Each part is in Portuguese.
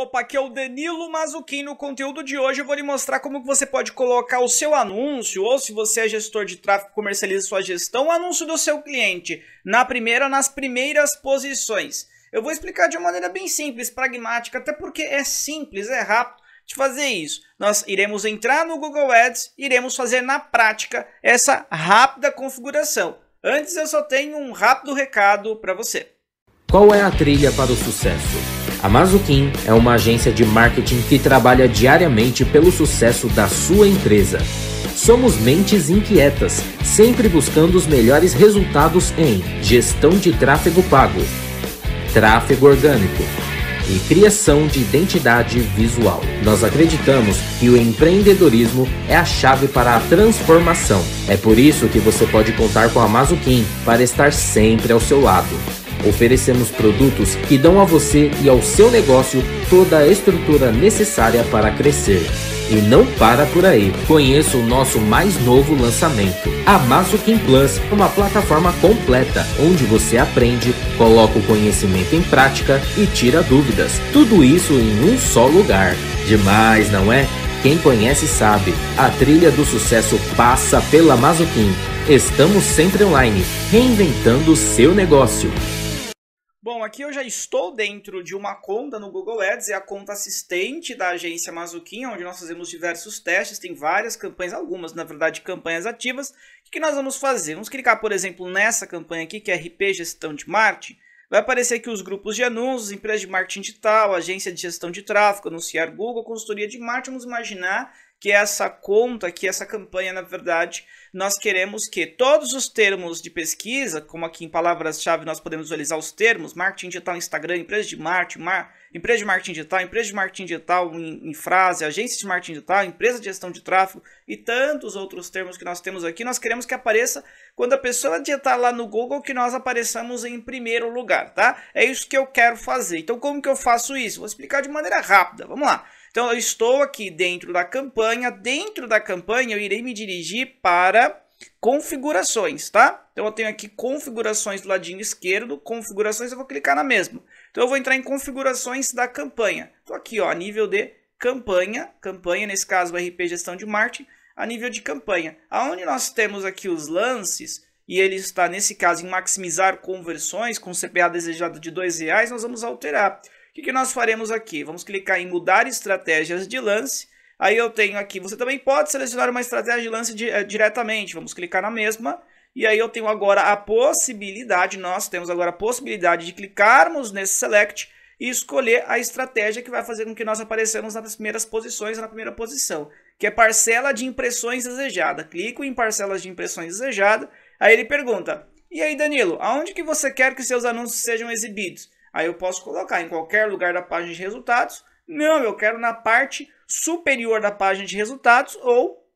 Opa, aqui é o Danilo Mazuquim. No conteúdo de hoje eu vou lhe mostrar como você pode colocar o seu anúncio, ou se você é gestor de tráfego, comercializa sua gestão, o anúncio do seu cliente na primeira, nas primeiras posições. Eu vou explicar de uma maneira bem simples, pragmática, até porque é simples, é rápido de fazer isso. Nós iremos entrar no Google Ads, iremos fazer na prática essa rápida configuração. Antes eu só tenho um rápido recado para você. Qual é a trilha para o sucesso? A Mazukin é uma agência de marketing que trabalha diariamente pelo sucesso da sua empresa. Somos mentes inquietas, sempre buscando os melhores resultados em gestão de tráfego pago, tráfego orgânico e criação de identidade visual. Nós acreditamos que o empreendedorismo é a chave para a transformação. É por isso que você pode contar com a Mazukin para estar sempre ao seu lado. Oferecemos produtos que dão a você e ao seu negócio toda a estrutura necessária para crescer. E não para por aí. Conheça o nosso mais novo lançamento, a Masukin Plus, uma plataforma completa onde você aprende, coloca o conhecimento em prática e tira dúvidas. Tudo isso em um só lugar. Demais, não é? Quem conhece sabe. A trilha do sucesso passa pela Masukin. Estamos sempre online, reinventando o seu negócio. Bom, aqui eu já estou dentro de uma conta no Google Ads, é a conta assistente da agência Mazuquinha, onde nós fazemos diversos testes, tem várias campanhas, algumas na verdade campanhas ativas. O que nós vamos fazer? Vamos clicar, por exemplo, nessa campanha aqui, que é RP Gestão de Marketing. Vai aparecer aqui os grupos de anúncios, empresa de marketing digital, agência de gestão de tráfego, anunciar Google, consultoria de marketing. Vamos imaginar que é essa conta, que é essa campanha, na verdade, nós queremos que todos os termos de pesquisa, como aqui em palavras-chave nós podemos visualizar os termos, marketing digital, Instagram, empresa de marketing, mar, empresa de marketing digital, empresa de marketing digital em, em frase, agência de marketing digital, empresa de gestão de tráfego e tantos outros termos que nós temos aqui, nós queremos que apareça quando a pessoa digitar lá no Google que nós apareçamos em primeiro lugar, tá? É isso que eu quero fazer. Então como que eu faço isso? Vou explicar de maneira rápida, vamos lá. Então eu estou aqui dentro da campanha, dentro da campanha eu irei me dirigir para configurações, tá? Então eu tenho aqui configurações do ladinho esquerdo, configurações eu vou clicar na mesma. Então eu vou entrar em configurações da campanha. Estou aqui, ó, nível de campanha, campanha nesse caso RP Gestão de Marketing, a nível de campanha. Aonde nós temos aqui os lances, e ele está, nesse caso, em maximizar conversões com CPA desejado de R$ reais, nós vamos alterar que, que nós faremos aqui? Vamos clicar em mudar estratégias de lance. Aí eu tenho aqui, você também pode selecionar uma estratégia de lance di eh, diretamente. Vamos clicar na mesma. E aí eu tenho agora a possibilidade, nós temos agora a possibilidade de clicarmos nesse select e escolher a estratégia que vai fazer com que nós apareçamos nas primeiras posições, na primeira posição, que é parcela de impressões desejada. Clico em parcelas de impressões desejada, aí ele pergunta, e aí Danilo, aonde que você quer que seus anúncios sejam exibidos? Aí eu posso colocar em qualquer lugar da página de resultados. Não, eu quero na parte superior da página de resultados ou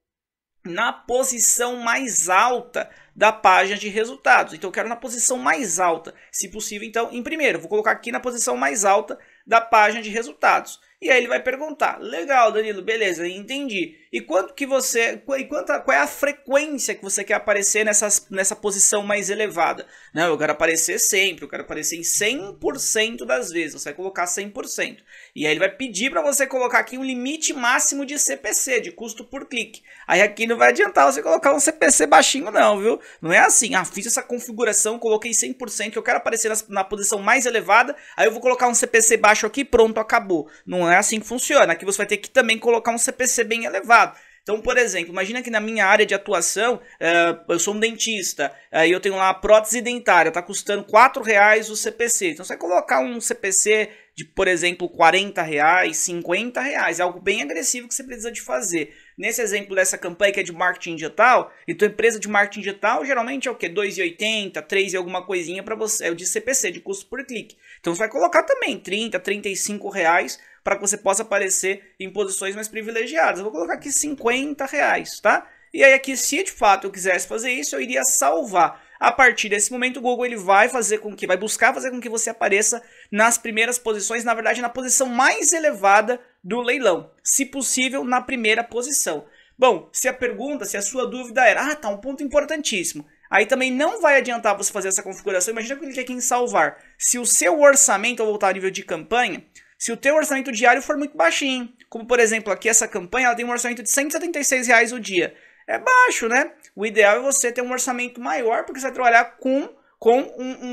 na posição mais alta da página de resultados. Então eu quero na posição mais alta, se possível, então em primeiro, vou colocar aqui na posição mais alta da página de resultados. E aí ele vai perguntar: "Legal, Danilo, beleza, entendi. E quanto que você. E quanto, qual é a frequência que você quer aparecer nessa nessa posição mais elevada? Não, eu quero aparecer sempre, eu quero aparecer em 100% das vezes. Você vai colocar 100%. E aí ele vai pedir para você colocar aqui um limite máximo de CPC, de custo por clique. Aí aqui não vai adiantar você colocar um CPC baixinho, não, viu? Não é assim. Ah, fiz essa configuração, coloquei 100%, eu quero aparecer na, na posição mais elevada, aí eu vou colocar um CPC baixo aqui, pronto, acabou. Não é assim que funciona. Aqui você vai ter que também colocar um CPC bem elevado. Então, por exemplo, imagina que na minha área de atuação, eh, eu sou um dentista eh, e eu tenho lá a prótese dentária, está custando R$ reais o CPC. Então, você vai colocar um CPC de, por exemplo, R$ reais, R$ reais, é algo bem agressivo que você precisa de fazer. Nesse exemplo dessa campanha que é de marketing digital, então empresa de marketing digital geralmente é o que? 2,80, 3 e alguma coisinha para você, é o de CPC, de custo por clique. Então você vai colocar também 30, 35 reais para que você possa aparecer em posições mais privilegiadas. Eu vou colocar aqui 50 reais, tá? E aí aqui, se de fato eu quisesse fazer isso, eu iria salvar. A partir desse momento, o Google ele vai fazer com que, vai buscar fazer com que você apareça nas primeiras posições, na verdade, na posição mais elevada do leilão. Se possível, na primeira posição. Bom, se a pergunta, se a sua dúvida era, ah, tá, um ponto importantíssimo. Aí também não vai adiantar você fazer essa configuração. Imagina que ele clique em salvar. Se o seu orçamento, voltar ao nível de campanha, se o teu orçamento diário for muito baixinho, como por exemplo aqui essa campanha, ela tem um orçamento de 176 reais o dia. É baixo, né? O ideal é você ter um orçamento maior, porque você vai trabalhar com, com um,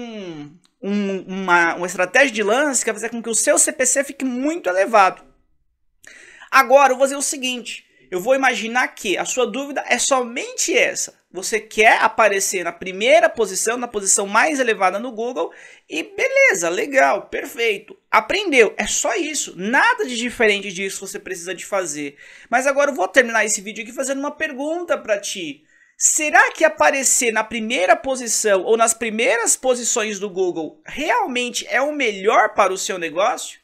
um, um, uma, uma estratégia de lance que vai fazer com que o seu CPC fique muito elevado. Agora, eu vou fazer o seguinte, eu vou imaginar que a sua dúvida é somente essa. Você quer aparecer na primeira posição, na posição mais elevada no Google, e beleza, legal, perfeito. Aprendeu, é só isso. Nada de diferente disso você precisa de fazer. Mas agora eu vou terminar esse vídeo aqui fazendo uma pergunta para ti. Será que aparecer na primeira posição ou nas primeiras posições do Google realmente é o melhor para o seu negócio?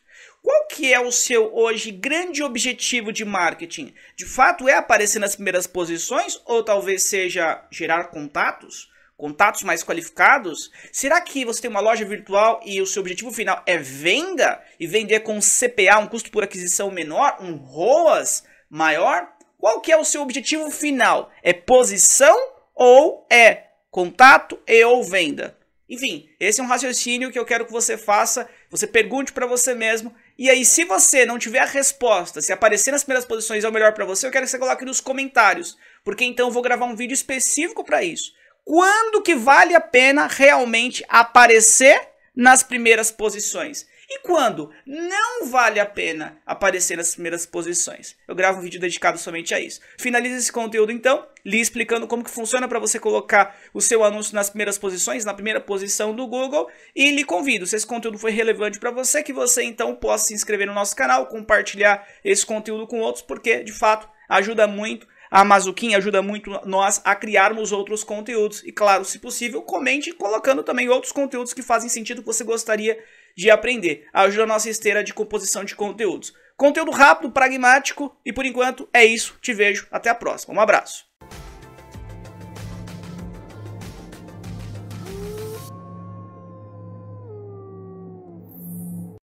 Qual que é o seu hoje grande objetivo de marketing? De fato é aparecer nas primeiras posições ou talvez seja gerar contatos? Contatos mais qualificados? Será que você tem uma loja virtual e o seu objetivo final é venda e vender com CPA, um custo por aquisição menor, um ROAS maior? Qual que é o seu objetivo final? É posição ou é contato e ou venda? Enfim, esse é um raciocínio que eu quero que você faça, você pergunte para você mesmo e aí, se você não tiver a resposta, se aparecer nas primeiras posições é o melhor para você, eu quero que você coloque nos comentários, porque então eu vou gravar um vídeo específico para isso. Quando que vale a pena realmente aparecer nas primeiras posições? E quando não vale a pena aparecer nas primeiras posições? Eu gravo um vídeo dedicado somente a isso. Finalize esse conteúdo então, lhe explicando como que funciona para você colocar o seu anúncio nas primeiras posições, na primeira posição do Google, e lhe convido, se esse conteúdo foi relevante para você, que você então possa se inscrever no nosso canal, compartilhar esse conteúdo com outros, porque de fato ajuda muito a Mazuquim ajuda muito nós a criarmos outros conteúdos. E claro, se possível, comente colocando também outros conteúdos que fazem sentido que você gostaria de aprender. Ajuda a nossa esteira de composição de conteúdos. Conteúdo rápido, pragmático e por enquanto é isso. Te vejo até a próxima. Um abraço.